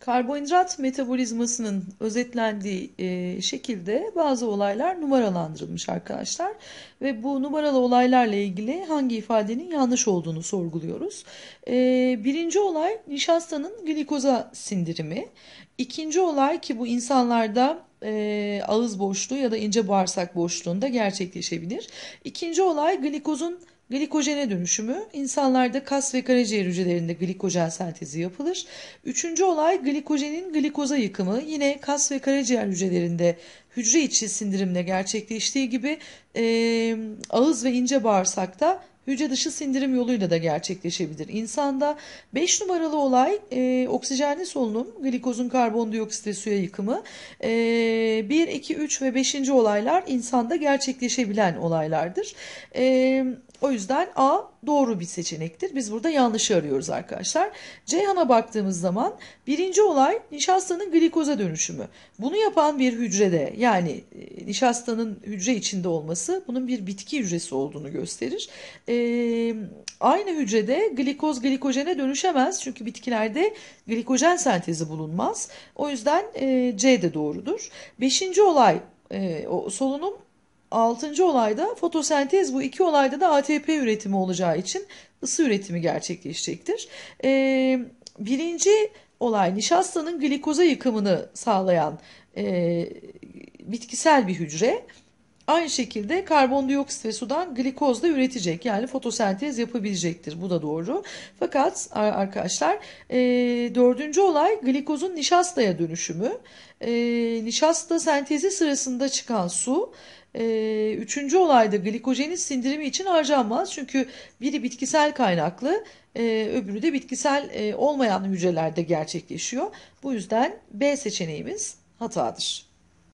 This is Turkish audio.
Karbonhidrat metabolizmasının özetlendiği e, şekilde bazı olaylar numaralandırılmış arkadaşlar ve bu numaralı olaylarla ilgili hangi ifadenin yanlış olduğunu sorguluyoruz. E, birinci olay nişastanın glikoza sindirimi. İkinci olay ki bu insanlarda e, ağız boşluğu ya da ince bağırsak boşluğunda gerçekleşebilir. İkinci olay glikozun Glikojene dönüşümü insanlarda kas ve karaciğer hücrelerinde glikojen sentezi yapılır. Üçüncü olay glikojenin glikoza yıkımı yine kas ve karaciğer hücrelerinde hücre içi sindirimle gerçekleştiği gibi e, ağız ve ince bağırsakta hücre dışı sindirim yoluyla da gerçekleşebilir. İnsanda 5 numaralı olay e, oksijenli solunum, glikozun karbondioksite suya yıkımı. E, 1, 2, 3 ve 5. olaylar insanda gerçekleşebilen olaylardır. E, o yüzden A doğru bir seçenektir. Biz burada yanlışı arıyoruz arkadaşlar. Ceyhan'a baktığımız zaman birinci olay nişastanın glikoza dönüşümü. Bunu yapan bir hücrede yani e, nişastanın hücre içinde olması bunun bir bitki hücresi olduğunu gösterir. Ee, aynı hücrede glikoz glikojene dönüşemez. Çünkü bitkilerde glikojen sentezi bulunmaz. O yüzden e, C de doğrudur. Beşinci olay e, solunum Altıncı olayda fotosentez bu iki olayda da ATP üretimi olacağı için ısı üretimi gerçekleşecektir. Ee, birinci olay nişastanın glikoza yıkımını sağlayan e, bitkisel bir hücre. Aynı şekilde karbondioksit ve sudan glikoz da üretecek. Yani fotosentez yapabilecektir. Bu da doğru. Fakat arkadaşlar e, dördüncü olay glikozun nişastaya dönüşümü. E, nişasta sentezi sırasında çıkan su ee, üçüncü olayda glikojenin sindirimi için harcanmaz. Çünkü biri bitkisel kaynaklı, e, öbürü de bitkisel e, olmayan hücrelerde gerçekleşiyor. Bu yüzden B seçeneğimiz hatadır.